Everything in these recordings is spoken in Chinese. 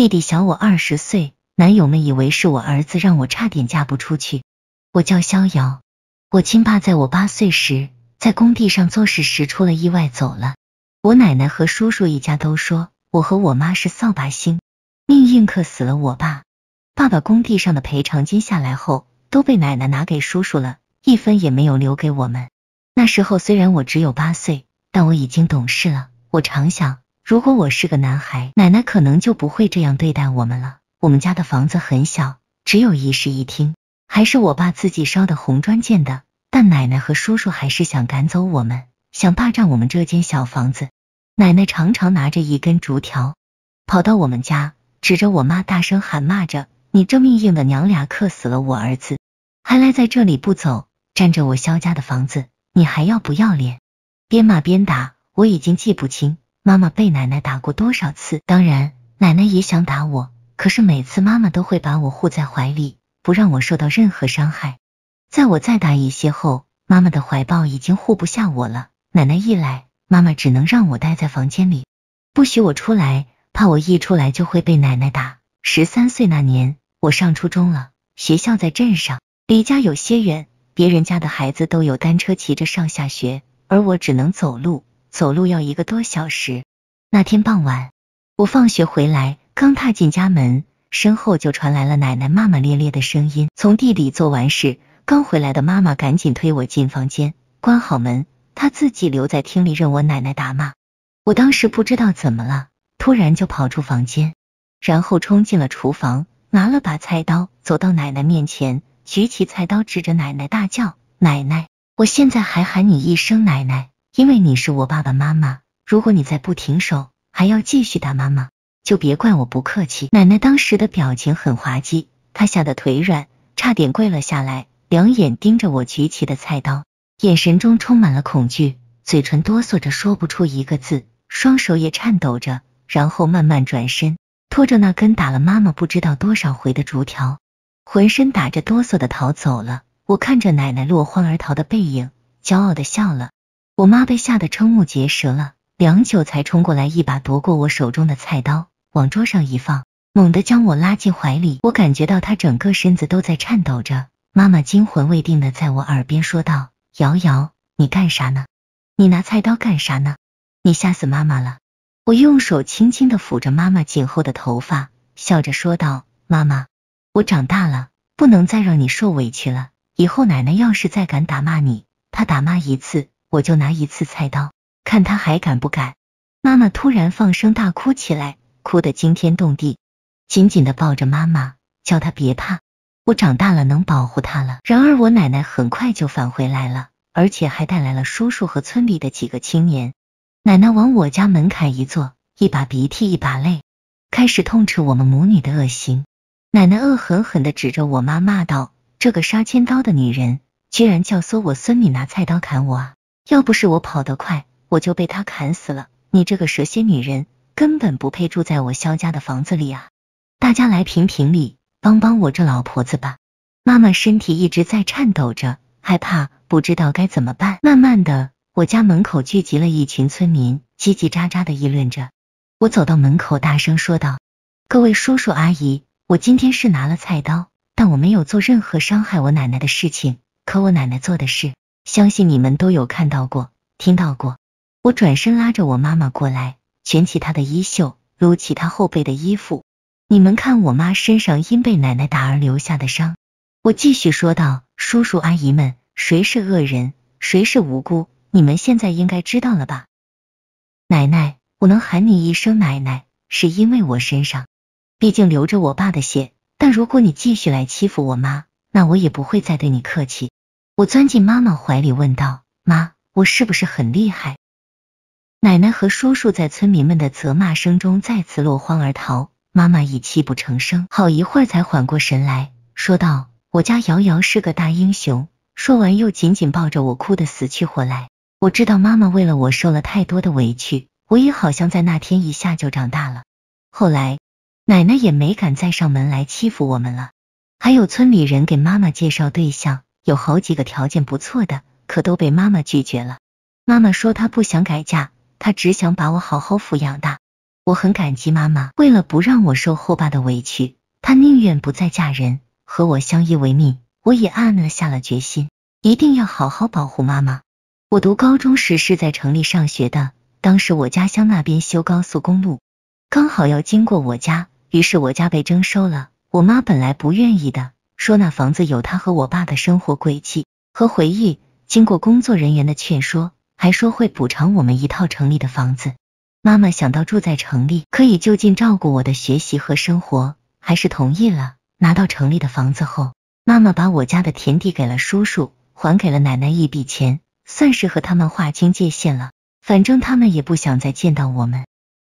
弟弟小我二十岁，男友们以为是我儿子，让我差点嫁不出去。我叫逍遥，我亲爸在我八岁时在工地上做事时出了意外走了。我奶奶和叔叔一家都说我和我妈是扫把星，命硬克死了我爸。爸爸工地上的赔偿金下来后，都被奶奶拿给叔叔了，一分也没有留给我们。那时候虽然我只有八岁，但我已经懂事了。我常想。如果我是个男孩，奶奶可能就不会这样对待我们了。我们家的房子很小，只有一室一厅，还是我爸自己烧的红砖建的。但奶奶和叔叔还是想赶走我们，想霸占我们这间小房子。奶奶常常拿着一根竹条，跑到我们家，指着我妈大声喊骂着：“你这命硬的娘俩，克死了我儿子，还赖在这里不走，占着我肖家的房子，你还要不要脸？”边骂边打，我已经记不清。妈妈被奶奶打过多少次？当然，奶奶也想打我，可是每次妈妈都会把我护在怀里，不让我受到任何伤害。在我再大一些后，妈妈的怀抱已经护不下我了。奶奶一来，妈妈只能让我待在房间里，不许我出来，怕我一出来就会被奶奶打。十三岁那年，我上初中了，学校在镇上，离家有些远。别人家的孩子都有单车骑着上下学，而我只能走路。走路要一个多小时。那天傍晚，我放学回来，刚踏进家门，身后就传来了奶奶骂骂咧咧的声音。从地里做完事刚回来的妈妈，赶紧推我进房间，关好门，她自己留在厅里任我奶奶打骂。我当时不知道怎么了，突然就跑出房间，然后冲进了厨房，拿了把菜刀，走到奶奶面前，举起菜刀指着奶奶大叫：“奶奶！我现在还喊你一声奶奶！”因为你是我爸爸妈妈，如果你再不停手，还要继续打妈妈，就别怪我不客气。奶奶当时的表情很滑稽，她吓得腿软，差点跪了下来，两眼盯着我举起的菜刀，眼神中充满了恐惧，嘴唇哆嗦着说不出一个字，双手也颤抖着，然后慢慢转身，拖着那根打了妈妈不知道多少回的竹条，浑身打着哆嗦的逃走了。我看着奶奶落荒而逃的背影，骄傲的笑了。我妈被吓得瞠目结舌了，良久才冲过来，一把夺过我手中的菜刀，往桌上一放，猛地将我拉进怀里。我感觉到她整个身子都在颤抖着。妈妈惊魂未定的在我耳边说道：“瑶瑶，你干啥呢？你拿菜刀干啥呢？你吓死妈妈了！”我用手轻轻的抚着妈妈颈后的头发，笑着说道：“妈妈，我长大了，不能再让你受委屈了。以后奶奶要是再敢打骂你，她打骂一次。”我就拿一次菜刀，看他还敢不敢。妈妈突然放声大哭起来，哭得惊天动地，紧紧的抱着妈妈，叫她别怕，我长大了能保护她了。然而我奶奶很快就返回来了，而且还带来了叔叔和村里的几个青年。奶奶往我家门槛一坐，一把鼻涕一把泪，开始痛斥我们母女的恶行。奶奶恶狠狠的指着我妈骂道：“这个杀千刀的女人，居然教唆我孙女拿菜刀砍我啊！”要不是我跑得快，我就被他砍死了。你这个蛇蝎女人，根本不配住在我萧家的房子里啊！大家来评评理，帮帮我这老婆子吧！妈妈身体一直在颤抖着，害怕，不知道该怎么办。慢慢的，我家门口聚集了一群村民，叽叽喳喳的议论着。我走到门口，大声说道：“各位叔叔阿姨，我今天是拿了菜刀，但我没有做任何伤害我奶奶的事情。可我奶奶做的事……”相信你们都有看到过、听到过。我转身拉着我妈妈过来，卷起她的衣袖，撸起她后背的衣服。你们看我妈身上因被奶奶打而留下的伤。我继续说道：“叔叔阿姨们，谁是恶人，谁是无辜？你们现在应该知道了吧？”奶奶，我能喊你一声奶奶，是因为我身上，毕竟流着我爸的血。但如果你继续来欺负我妈，那我也不会再对你客气。我钻进妈妈怀里问道：“妈，我是不是很厉害？”奶奶和叔叔在村民们的责骂声中再次落荒而逃，妈妈已泣不成声，好一会儿才缓过神来，说道：“我家瑶瑶是个大英雄。”说完又紧紧抱着我，哭得死去活来。我知道妈妈为了我受了太多的委屈，我也好像在那天一下就长大了。后来，奶奶也没敢再上门来欺负我们了，还有村里人给妈妈介绍对象。有好几个条件不错的，可都被妈妈拒绝了。妈妈说她不想改嫁，她只想把我好好抚养大。我很感激妈妈，为了不让我受后爸的委屈，她宁愿不再嫁人，和我相依为命。我也暗暗下了决心，一定要好好保护妈妈。我读高中时是在城里上学的，当时我家乡那边修高速公路，刚好要经过我家，于是我家被征收了。我妈本来不愿意的。说那房子有他和我爸的生活轨迹和回忆。经过工作人员的劝说，还说会补偿我们一套城里的房子。妈妈想到住在城里可以就近照顾我的学习和生活，还是同意了。拿到城里的房子后，妈妈把我家的田地给了叔叔，还给了奶奶一笔钱，算是和他们划清界限了。反正他们也不想再见到我们。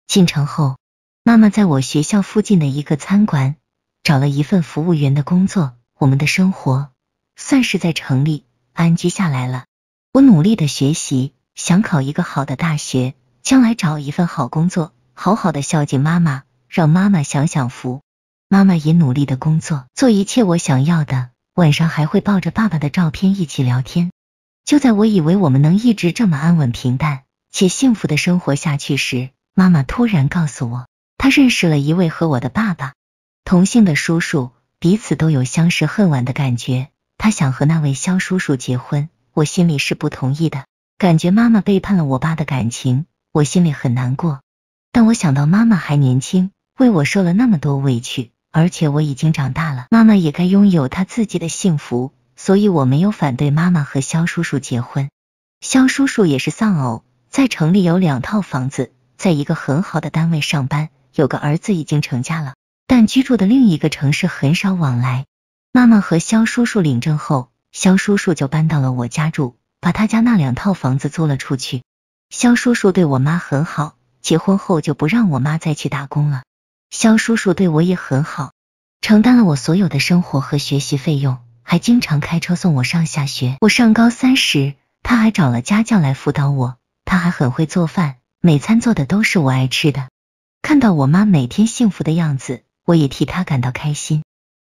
进城后，妈妈在我学校附近的一个餐馆找了一份服务员的工作。我们的生活算是在城里安居下来了。我努力的学习，想考一个好的大学，将来找一份好工作，好好的孝敬妈妈，让妈妈享享福。妈妈也努力的工作，做一切我想要的。晚上还会抱着爸爸的照片一起聊天。就在我以为我们能一直这么安稳、平淡且幸福的生活下去时，妈妈突然告诉我，她认识了一位和我的爸爸同姓的叔叔。彼此都有相识恨晚的感觉，他想和那位肖叔叔结婚，我心里是不同意的，感觉妈妈背叛了我爸的感情，我心里很难过。但我想到妈妈还年轻，为我受了那么多委屈，而且我已经长大了，妈妈也该拥有她自己的幸福，所以我没有反对妈妈和肖叔叔结婚。肖叔叔也是丧偶，在城里有两套房子，在一个很好的单位上班，有个儿子已经成家了。但居住的另一个城市很少往来。妈妈和肖叔叔领证后，肖叔叔就搬到了我家住，把他家那两套房子租了出去。肖叔叔对我妈很好，结婚后就不让我妈再去打工了。肖叔叔对我也很好，承担了我所有的生活和学习费用，还经常开车送我上下学。我上高三时，他还找了家教来辅导我。他还很会做饭，每餐做的都是我爱吃的。看到我妈每天幸福的样子。我也替他感到开心，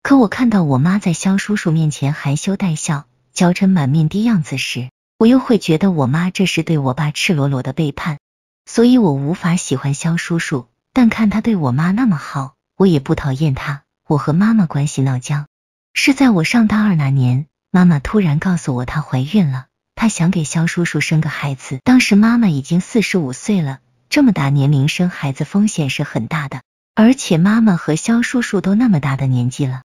可我看到我妈在肖叔叔面前含羞带笑、娇嗔满面的样子时，我又会觉得我妈这是对我爸赤裸裸的背叛，所以我无法喜欢肖叔叔。但看他对我妈那么好，我也不讨厌他。我和妈妈关系闹僵，是在我上大二那年，妈妈突然告诉我她怀孕了，她想给肖叔叔生个孩子。当时妈妈已经四十五岁了，这么大年龄生孩子风险是很大的。而且妈妈和肖叔叔都那么大的年纪了，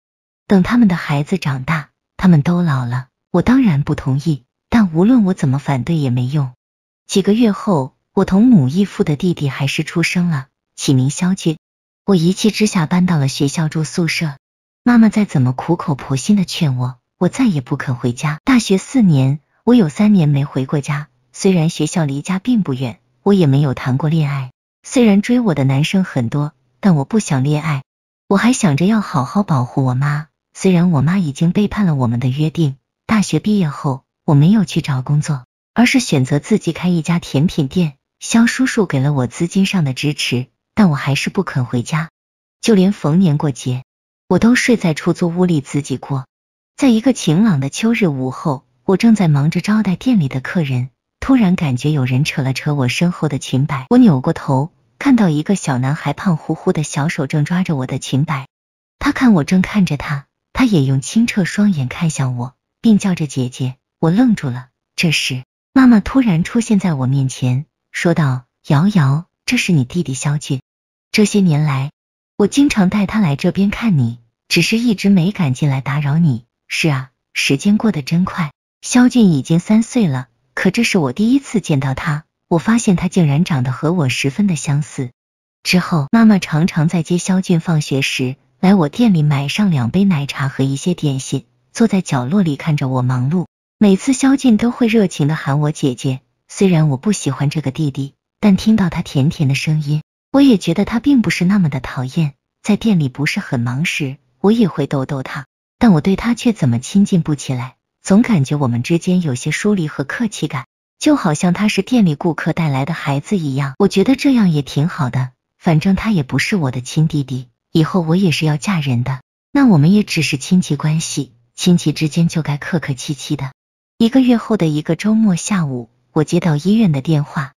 等他们的孩子长大，他们都老了，我当然不同意。但无论我怎么反对也没用。几个月后，我同母异父的弟弟还是出生了，起名肖俊。我一气之下搬到了学校住宿舍。妈妈再怎么苦口婆心的劝我，我再也不肯回家。大学四年，我有三年没回过家。虽然学校离家并不远，我也没有谈过恋爱。虽然追我的男生很多。但我不想恋爱，我还想着要好好保护我妈。虽然我妈已经背叛了我们的约定，大学毕业后，我没有去找工作，而是选择自己开一家甜品店。肖叔叔给了我资金上的支持，但我还是不肯回家，就连逢年过节，我都睡在出租屋里自己过。在一个晴朗的秋日午后，我正在忙着招待店里的客人，突然感觉有人扯了扯我身后的裙摆，我扭过头。看到一个小男孩胖乎乎的小手正抓着我的裙摆，他看我正看着他，他也用清澈双眼看向我，并叫着姐姐。我愣住了。这时，妈妈突然出现在我面前，说道：“瑶瑶，这是你弟弟肖俊。这些年来，我经常带他来这边看你，只是一直没敢进来打扰你。”是啊，时间过得真快，肖俊已经三岁了，可这是我第一次见到他。我发现他竟然长得和我十分的相似。之后，妈妈常常在接萧俊放学时来我店里买上两杯奶茶和一些点心，坐在角落里看着我忙碌。每次萧俊都会热情的喊我姐姐，虽然我不喜欢这个弟弟，但听到他甜甜的声音，我也觉得他并不是那么的讨厌。在店里不是很忙时，我也会逗逗他，但我对他却怎么亲近不起来，总感觉我们之间有些疏离和客气感。就好像他是店里顾客带来的孩子一样，我觉得这样也挺好的。反正他也不是我的亲弟弟，以后我也是要嫁人的，那我们也只是亲戚关系，亲戚之间就该客客气气的。一个月后的一个周末下午，我接到医院的电话，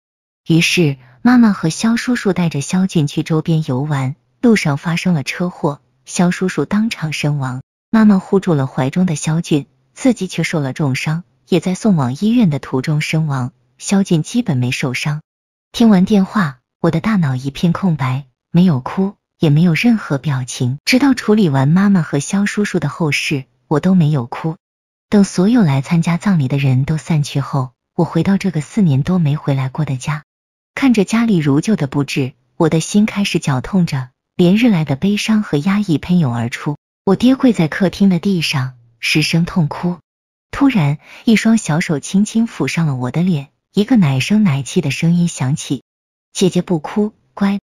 于是妈妈和肖叔叔带着肖俊去周边游玩，路上发生了车祸，肖叔叔当场身亡，妈妈护住了怀中的肖俊，自己却受了重伤。也在送往医院的途中身亡，肖剑基本没受伤。听完电话，我的大脑一片空白，没有哭，也没有任何表情。直到处理完妈妈和肖叔叔的后事，我都没有哭。等所有来参加葬礼的人都散去后，我回到这个四年多没回来过的家，看着家里如旧的布置，我的心开始绞痛着，连日来的悲伤和压抑喷涌而出。我爹跪在客厅的地上，失声痛哭。突然，一双小手轻轻抚上了我的脸，一个奶声奶气的声音响起：“姐姐不哭，乖。”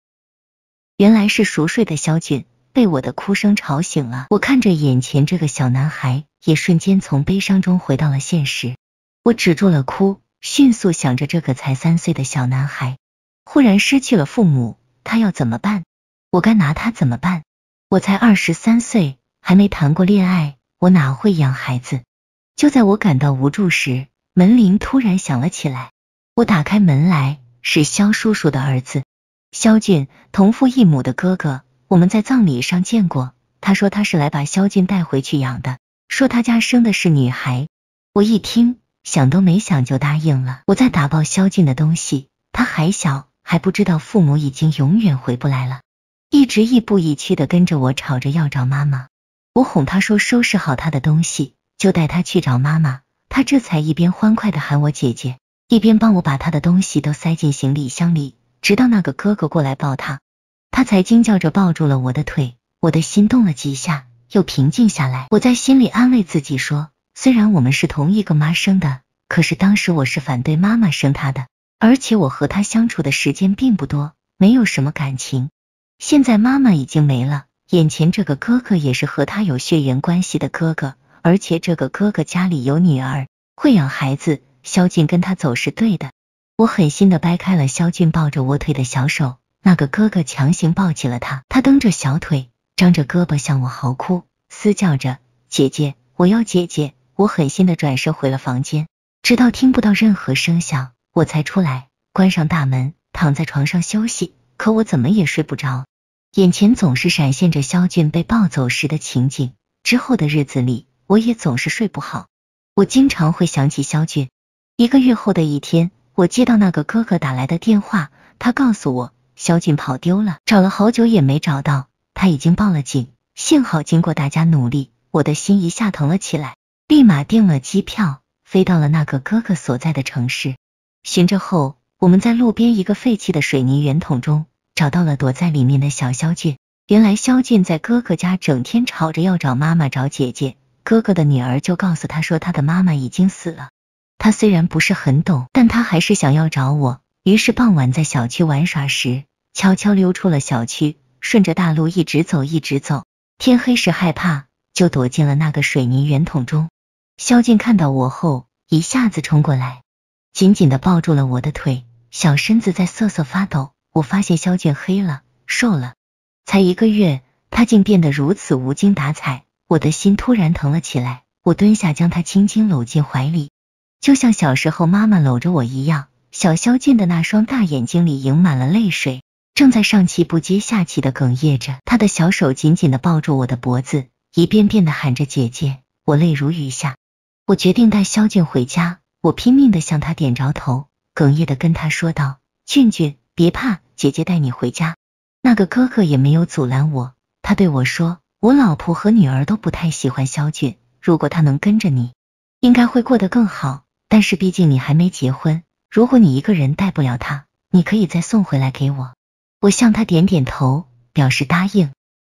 原来是熟睡的肖俊被我的哭声吵醒了。我看着眼前这个小男孩，也瞬间从悲伤中回到了现实。我止住了哭，迅速想着这个才三岁的小男孩，忽然失去了父母，他要怎么办？我该拿他怎么办？我才二十三岁，还没谈过恋爱，我哪会养孩子？就在我感到无助时，门铃突然响了起来。我打开门来，是肖叔叔的儿子，肖俊，同父异母的哥哥。我们在葬礼上见过。他说他是来把肖俊带回去养的，说他家生的是女孩。我一听，想都没想就答应了。我在打包肖俊的东西，他还小，还不知道父母已经永远回不来了，一直亦步亦趋的跟着我，吵着要找妈妈。我哄他说收拾好他的东西。就带他去找妈妈，他这才一边欢快的喊我姐姐，一边帮我把他的东西都塞进行李箱里，直到那个哥哥过来抱他，他才惊叫着抱住了我的腿，我的心动了几下，又平静下来。我在心里安慰自己说，虽然我们是同一个妈生的，可是当时我是反对妈妈生他的，而且我和他相处的时间并不多，没有什么感情。现在妈妈已经没了，眼前这个哥哥也是和他有血缘关系的哥哥。而且这个哥哥家里有女儿，会养孩子。萧俊跟他走是对的。我狠心的掰开了萧俊抱着我腿的小手，那个哥哥强行抱起了他，他蹬着小腿，张着胳膊向我嚎哭，嘶叫着：“姐姐，我要姐姐！”我狠心的转身回了房间，直到听不到任何声响，我才出来，关上大门，躺在床上休息。可我怎么也睡不着，眼前总是闪现着萧俊被抱走时的情景。之后的日子里，我也总是睡不好，我经常会想起肖俊。一个月后的一天，我接到那个哥哥打来的电话，他告诉我肖俊跑丢了，找了好久也没找到，他已经报了警。幸好经过大家努力，我的心一下疼了起来，立马订了机票，飞到了那个哥哥所在的城市。寻着后，我们在路边一个废弃的水泥圆筒中找到了躲在里面的小肖俊。原来肖俊在哥哥家整天吵着要找妈妈，找姐姐。哥哥的女儿就告诉他说，他的妈妈已经死了。他虽然不是很懂，但他还是想要找我。于是傍晚在小区玩耍时，悄悄溜出了小区，顺着大路一直走，一直走。天黑时害怕，就躲进了那个水泥圆筒中。萧静看到我后，一下子冲过来，紧紧的抱住了我的腿，小身子在瑟瑟发抖。我发现萧静黑了，瘦了，才一个月，他竟变得如此无精打采。我的心突然疼了起来，我蹲下将他轻轻搂进怀里，就像小时候妈妈搂着我一样。小肖俊的那双大眼睛里盈满了泪水，正在上气不接下气的哽咽着，他的小手紧紧的抱住我的脖子，一遍遍的喊着姐姐。我泪如雨下，我决定带肖俊回家，我拼命的向他点着头，哽咽的跟他说道：“俊俊，别怕，姐姐带你回家。”那个哥哥也没有阻拦我，他对我说。我老婆和女儿都不太喜欢肖俊，如果他能跟着你，应该会过得更好。但是毕竟你还没结婚，如果你一个人带不了他，你可以再送回来给我。我向他点点头，表示答应。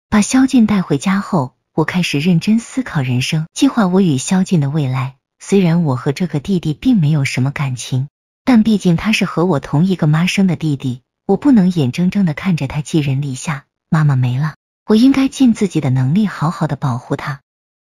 把肖俊带回家后，我开始认真思考人生，计划我与肖俊的未来。虽然我和这个弟弟并没有什么感情，但毕竟他是和我同一个妈生的弟弟，我不能眼睁睁的看着他寄人篱下。妈妈没了。我应该尽自己的能力，好好的保护他。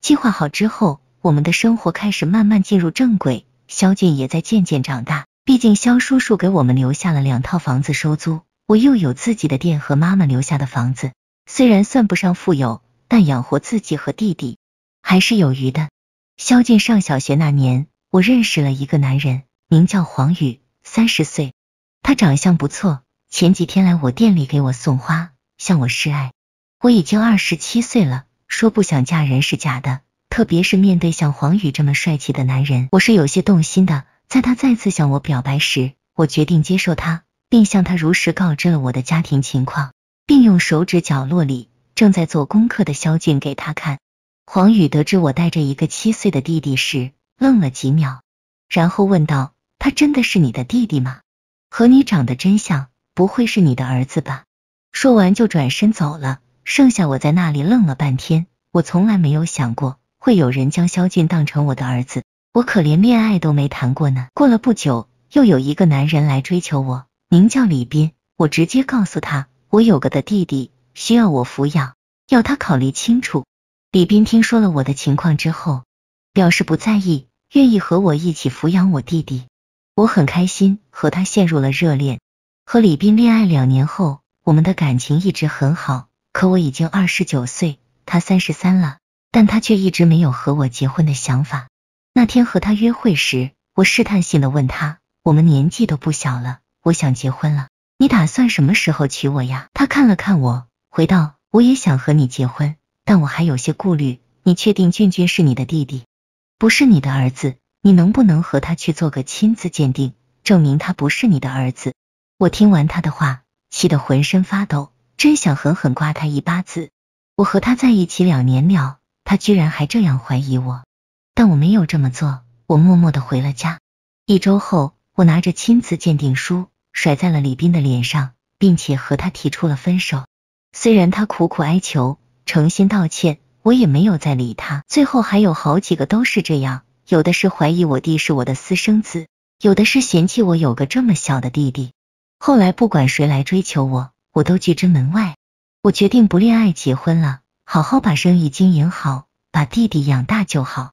计划好之后，我们的生活开始慢慢进入正轨。萧剑也在渐渐长大。毕竟萧叔叔给我们留下了两套房子收租，我又有自己的店和妈妈留下的房子，虽然算不上富有，但养活自己和弟弟还是有余的。萧剑上小学那年，我认识了一个男人，名叫黄宇，三十岁，他长相不错。前几天来我店里给我送花，向我示爱。我已经二十七岁了，说不想嫁人是假的，特别是面对像黄宇这么帅气的男人，我是有些动心的。在他再次向我表白时，我决定接受他，并向他如实告知了我的家庭情况，并用手指角落里正在做功课的萧静给他看。黄宇得知我带着一个七岁的弟弟时，愣了几秒，然后问道：“他真的是你的弟弟吗？和你长得真像，不会是你的儿子吧？”说完就转身走了。剩下我在那里愣了半天。我从来没有想过会有人将萧俊当成我的儿子，我可连恋爱都没谈过呢。过了不久，又有一个男人来追求我，名叫李斌。我直接告诉他，我有个的弟弟需要我抚养，要他考虑清楚。李斌听说了我的情况之后，表示不在意，愿意和我一起抚养我弟弟。我很开心，和他陷入了热恋。和李斌恋爱两年后，我们的感情一直很好。可我已经二十九岁，他三十三了，但他却一直没有和我结婚的想法。那天和他约会时，我试探性的问他：“我们年纪都不小了，我想结婚了，你打算什么时候娶我呀？”他看了看我，回道：“我也想和你结婚，但我还有些顾虑。你确定俊俊是你的弟弟，不是你的儿子？你能不能和他去做个亲子鉴定，证明他不是你的儿子？”我听完他的话，气得浑身发抖。真想狠狠刮他一巴子！我和他在一起两年了，他居然还这样怀疑我，但我没有这么做，我默默的回了家。一周后，我拿着亲子鉴定书甩在了李斌的脸上，并且和他提出了分手。虽然他苦苦哀求、诚心道歉，我也没有再理他。最后还有好几个都是这样，有的是怀疑我弟是我的私生子，有的是嫌弃我有个这么小的弟弟。后来不管谁来追求我。我都拒之门外。我决定不恋爱、结婚了，好好把生意经营好，把弟弟养大就好。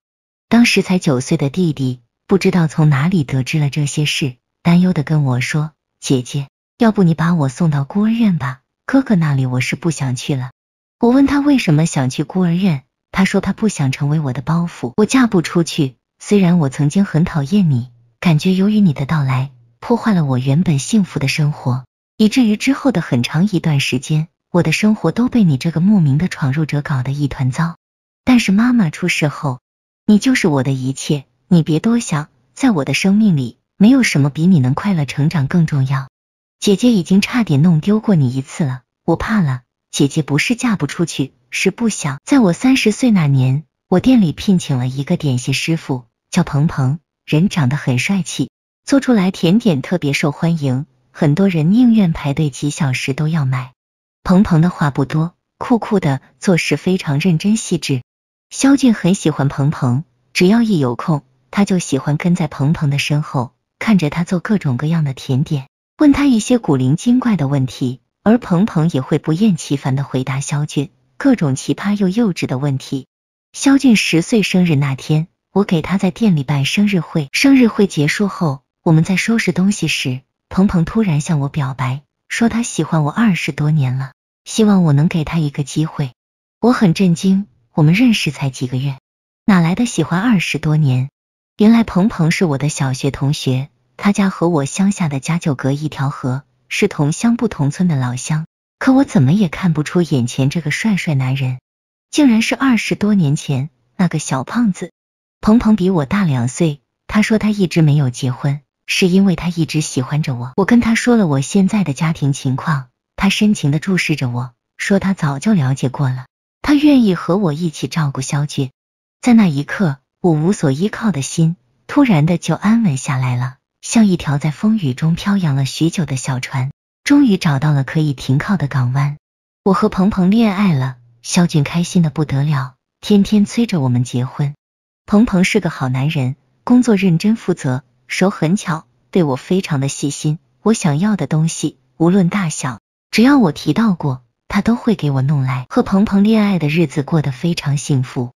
当时才九岁的弟弟不知道从哪里得知了这些事，担忧的跟我说：“姐姐，要不你把我送到孤儿院吧？哥哥那里我是不想去了。”我问他为什么想去孤儿院，他说他不想成为我的包袱，我嫁不出去。虽然我曾经很讨厌你，感觉由于你的到来破坏了我原本幸福的生活。以至于之后的很长一段时间，我的生活都被你这个莫名的闯入者搞得一团糟。但是妈妈出事后，你就是我的一切，你别多想，在我的生命里，没有什么比你能快乐成长更重要。姐姐已经差点弄丢过你一次了，我怕了。姐姐不是嫁不出去，是不想。在我三十岁那年，我店里聘请了一个点心师傅，叫鹏鹏，人长得很帅气，做出来甜点特别受欢迎。很多人宁愿排队几小时都要买。鹏鹏的话不多，酷酷的，做事非常认真细致。肖俊很喜欢鹏鹏，只要一有空，他就喜欢跟在鹏鹏的身后，看着他做各种各样的甜点，问他一些古灵精怪的问题，而鹏鹏也会不厌其烦的回答肖俊各种奇葩又幼稚的问题。肖俊十岁生日那天，我给他在店里办生日会，生日会结束后，我们在收拾东西时。鹏鹏突然向我表白，说他喜欢我二十多年了，希望我能给他一个机会。我很震惊，我们认识才几个月，哪来的喜欢二十多年？原来鹏鹏是我的小学同学，他家和我乡下的家就隔一条河，是同乡不同村的老乡。可我怎么也看不出眼前这个帅帅男人，竟然是二十多年前那个小胖子。鹏鹏比我大两岁，他说他一直没有结婚。是因为他一直喜欢着我，我跟他说了我现在的家庭情况，他深情的注视着我说他早就了解过了，他愿意和我一起照顾肖俊。在那一刻，我无所依靠的心突然的就安稳下来了，像一条在风雨中飘扬了许久的小船，终于找到了可以停靠的港湾。我和鹏鹏恋爱了，肖俊开心的不得了，天天催着我们结婚。鹏鹏是个好男人，工作认真负责。手很巧，对我非常的细心。我想要的东西，无论大小，只要我提到过，他都会给我弄来。和鹏鹏恋爱的日子过得非常幸福，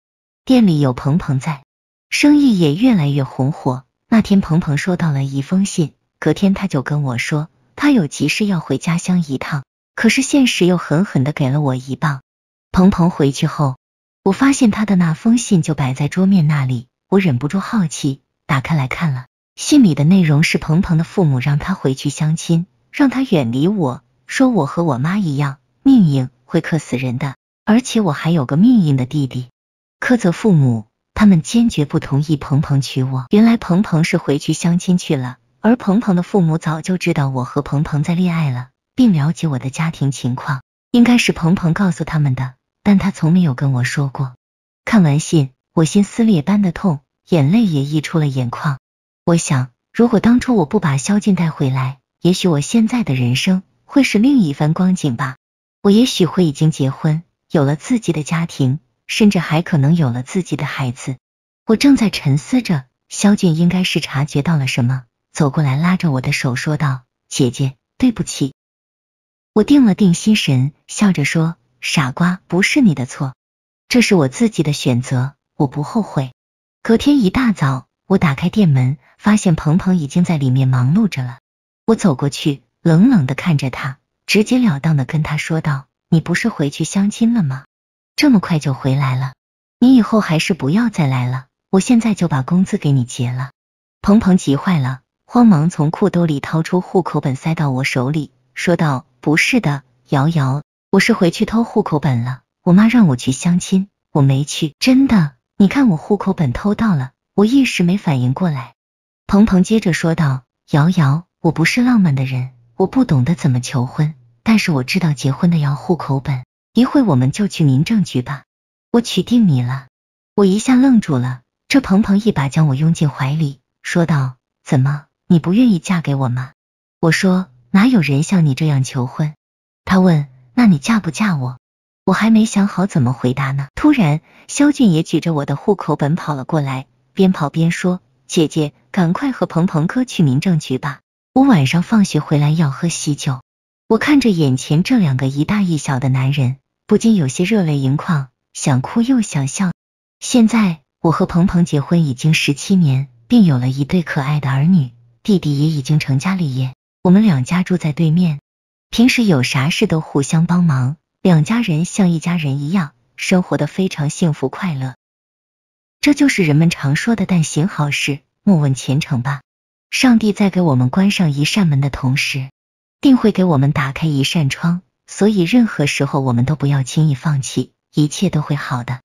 店里有鹏鹏在，生意也越来越红火。那天鹏鹏收到了一封信，隔天他就跟我说他有急事要回家乡一趟。可是现实又狠狠的给了我一棒。鹏鹏回去后，我发现他的那封信就摆在桌面那里，我忍不住好奇，打开来看了。信里的内容是鹏鹏的父母让他回去相亲，让他远离我，说我和我妈一样，命硬会克死人的，而且我还有个命硬的弟弟，苛责父母，他们坚决不同意鹏鹏娶我。原来鹏鹏是回去相亲去了，而鹏鹏的父母早就知道我和鹏鹏在恋爱了，并了解我的家庭情况，应该是鹏鹏告诉他们的，但他从没有跟我说过。看完信，我心撕裂般的痛，眼泪也溢出了眼眶。我想，如果当初我不把萧劲带回来，也许我现在的人生会是另一番光景吧。我也许会已经结婚，有了自己的家庭，甚至还可能有了自己的孩子。我正在沉思着，萧劲应该是察觉到了什么，走过来拉着我的手说道：“姐姐，对不起。”我定了定心神，笑着说：“傻瓜，不是你的错，这是我自己的选择，我不后悔。”隔天一大早。我打开店门，发现鹏鹏已经在里面忙碌着了。我走过去，冷冷的看着他，直截了当的跟他说道：“你不是回去相亲了吗？这么快就回来了？你以后还是不要再来了。我现在就把工资给你结了。”鹏鹏急坏了，慌忙从裤兜里掏出户口本塞到我手里，说道：“不是的，瑶瑶，我是回去偷户口本了。我妈让我去相亲，我没去，真的。你看我户口本偷到了。”我一时没反应过来，鹏鹏接着说道：“瑶瑶，我不是浪漫的人，我不懂得怎么求婚，但是我知道结婚的要户口本，一会我们就去民政局吧，我娶定你了。”我一下愣住了，这鹏鹏一把将我拥进怀里，说道：“怎么，你不愿意嫁给我吗？”我说：“哪有人像你这样求婚？”他问：“那你嫁不嫁我？”我还没想好怎么回答呢，突然，肖俊也举着我的户口本跑了过来。边跑边说：“姐姐，赶快和鹏鹏哥去民政局吧，我晚上放学回来要喝喜酒。”我看着眼前这两个一大一小的男人，不禁有些热泪盈眶，想哭又想笑。现在我和鹏鹏结婚已经十七年，并有了一对可爱的儿女，弟弟也已经成家立业。我们两家住在对面，平时有啥事都互相帮忙，两家人像一家人一样，生活的非常幸福快乐。这就是人们常说的“但行好事，莫问前程”吧。上帝在给我们关上一扇门的同时，定会给我们打开一扇窗。所以，任何时候我们都不要轻易放弃，一切都会好的。